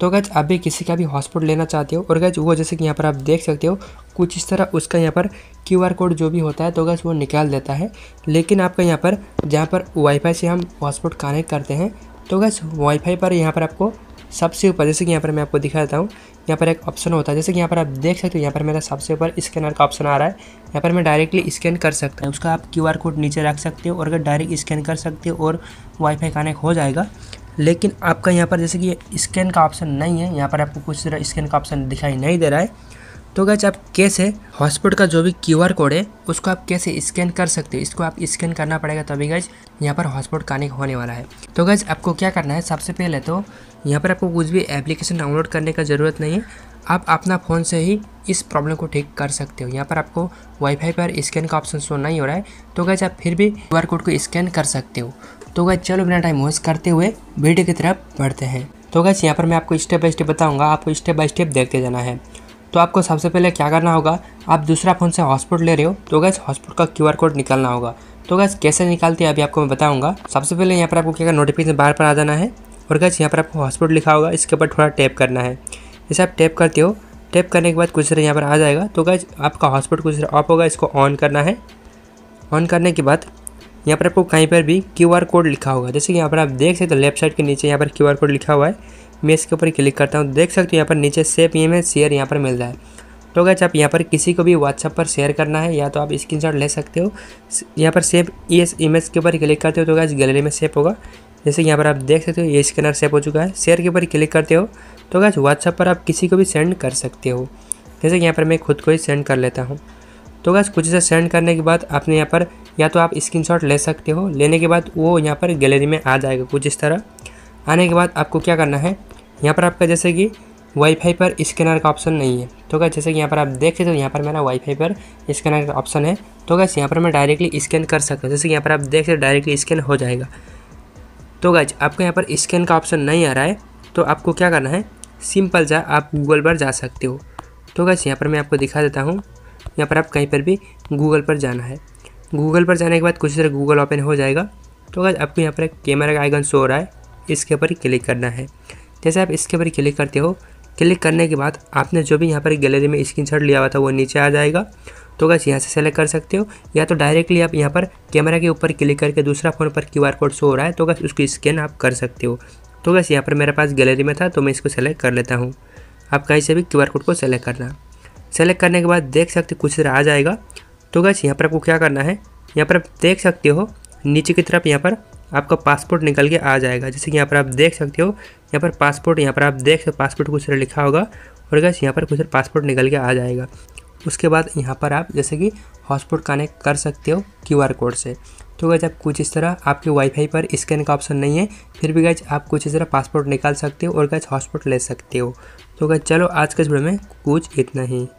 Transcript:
तो गैज आप भी किसी का भी हॉस्पिटल लेना चाहते हो और गैज वो जैसे कि यहाँ पर आप देख सकते हो कुछ इस तरह उसका यहाँ पर क्यू आर कोड जो भी होता है तो गैस वो निकाल देता है लेकिन आपका यहाँ पर जहाँ पर वाईफाई से हम हॉस्पिटल कनेक्ट करते हैं तो गैस वाईफाई पर यहाँ पर आपको सबसे ऊपर जैसे कि यहाँ पर मैं आपको दिखा देता हूँ यहाँ पर एक ऑप्शन होता है जैसे कि यहाँ पर आप देख सकते हो यहाँ पर मेरा सबसे ऊपर स्कैनर का ऑप्शन आ रहा है यहाँ पर मैं डायरेक्टली स्कैन कर सकता हूँ उसका आप क्यू कोड नीचे रख सकते हो और अगर डायरेक्ट स्कैन कर सकते हो और वाईफाई कनेक्ट हो जाएगा लेकिन आपका यहाँ पर जैसे कि स्कैन का ऑप्शन नहीं है यहाँ पर आपको कुछ तरह स्कैन का ऑप्शन दिखाई नहीं दे रहा है तो गैच आप कैसे हॉटस्पॉट का जो भी क्यू आर कोड है उसको आप कैसे स्कैन कर सकते हो इसको आप स्कैन करना पड़ेगा तभी गैज यहाँ पर हॉटस्पॉट कनेक्ट होने वाला है तो गैज आपको क्या करना है सबसे पहले तो यहाँ पर आपको कुछ भी एप्लीकेशन डाउनलोड करने का ज़रूरत नहीं है आप अपना फ़ोन से ही इस प्रॉब्लम को ठीक कर सकते हो यहाँ पर आपको वाईफाई पर स्कैन का ऑप्शन शो नहीं हो रहा है तो गैच आप फिर भी क्यू कोड को स्कैन कर सकते हो तो गैज चलो बिना टाइम वेस्ट करते हुए वीडियो की तरफ बढ़ते हैं तो गैस यहाँ पर मैं आपको स्टेप बाय स्टेप बताऊँगा आपको स्टेप बाय स्टेप देखते जाना है तो आपको सबसे पहले क्या करना होगा आप दूसरा फ़ोन से हॉटस्पॉट ले रहे हो तो गैस हॉटस्पॉट का क्यूआर कोड निकालना होगा तो गैस कैसे निकालते हैं अभी आपको मैं बताऊंगा सबसे पहले यहाँ पर आपको क्या करना नोटिफिकेशन बार पर आ जाना है और गैस यहाँ पर आपको हॉटस्पॉट लिखा होगा इसके ऊपर थोड़ा टैप करना है जैसे आप टैप करते हो टैप करने के बाद कुछ देर यहाँ पर आ जाएगा तो गैस आपका हॉटस्पॉट कुछ देर ऑफ होगा इसको ऑन करना है ऑन करने के बाद यहाँ पर आपको कहीं पर भी क्यू कोड लिखा होगा जैसे कि यहाँ पर आप देख सकते हो लेफ्ट साइड के नीचे यहाँ पर क्यू कोड लिखा हुआ है मैं इसके ऊपर क्लिक करता हूँ देख सकते हो यहाँ पर नीचे सेप ई एम शेयर यहाँ पर मिल रहा है तो गैच आप यहाँ पर किसी को भी व्हाट्सअप पर शेयर करना है या तो आप स्क्रीन ले सकते हो यहाँ पर सेप इस इमेज के ऊपर क्लिक करते हो तो गैच गैलरी में सेप होगा जैसे यहाँ पर आप देख सकते हो ये स्कैनर सेप हो चुका है शेयर के ऊपर क्लिक करते हो तो गैच व्हाट्सअप पर आप किसी को भी सेंड कर सकते हो जैसे कि यहाँ पर मैं खुद को ही सेंड कर लेता हूँ तो गैस कुछ से सेंड करने के बाद आपने यहाँ पर या तो आप स्क्रीन ले सकते हो लेने के बाद वो यहाँ पर गैलरी में आ जाएगा कुछ इस तरह आने के बाद आपको क्या करना है यहाँ पर आपका जैसे कि वाईफाई पर स्कैनर का ऑप्शन नहीं है तो क्या जैसे कि यहाँ पर आप देख सकते हो यहाँ पर मेरा वाईफाई पर स्कैनर का ऑप्शन है तो गैस यहाँ पर मैं डायरेक्टली स्कैन कर सकता हूँ जैसे कि यहाँ पर आप देख सकते हो डायरेक्टली स्कैन हो जाएगा तो गैस आपको यहाँ पर स्कैन का ऑप्शन नहीं आ रहा है तो आपको क्या करना है सिंपल जा आप गूगल पर जा सकते हो तो गैस यहाँ पर मैं आपको दिखा देता हूँ यहाँ पर आप कहीं पर भी गूगल पर जाना है गूगल पर जाने के बाद कुछ तरह गूगल ओपन हो जाएगा तो गैस आपको यहाँ पर एक कैमरा का आइकन शो हो रहा है इसके ऊपर क्लिक करना है जैसे आप इसके ऊपर क्लिक करते हो क्लिक करने के बाद आपने जो भी यहाँ पर गैलरी में शॉट लिया हुआ था वो नीचे आ जाएगा तो गैस यहाँ से सेलेक्ट कर सकते हो या तो डायरेक्टली आप यहाँ पर कैमरा के ऊपर क्लिक करके दूसरा फ़ोन पर क्यू कोड शो हो रहा है तो गैस उसकी स्कैन आप कर सकते हो तो गैस यहाँ पर मेरे पास गैलरी में था तो मैं इसको सेलेक्ट कर लेता हूँ आप कहीं से भी क्यू कोड को सेलेक्ट करना सेलेक्ट करने के बाद देख सकते कुछ देर आ जाएगा तो गैस यहाँ पर आपको क्या करना है यहाँ पर आप देख सकते हो नीचे की तरफ यहाँ पर आपका पासपोर्ट निकल के आ जाएगा जैसे कि यहाँ पर आप देख सकते हो यहाँ पर पासपोर्ट यहाँ पर आप देख सकते पासपोर्ट कुछ लिखा होगा और गैस यहाँ पर कुछ पासपोर्ट निकल के आ जाएगा उसके बाद यहाँ पर आप जैसे कि हॉटस्पॉट कनेक्ट कर सकते हो क्यू कोड से तो गैज आप कुछ इस तरह आपके वाईफाई पर स्कैन का ऑप्शन नहीं है फिर भी गैज आप कुछ इस तरह पासपोर्ट निकाल सकते हो और गैज हॉटस्पॉट ले सकते हो तो गैज चलो आज के इस वीडियो में कुछ इतना ही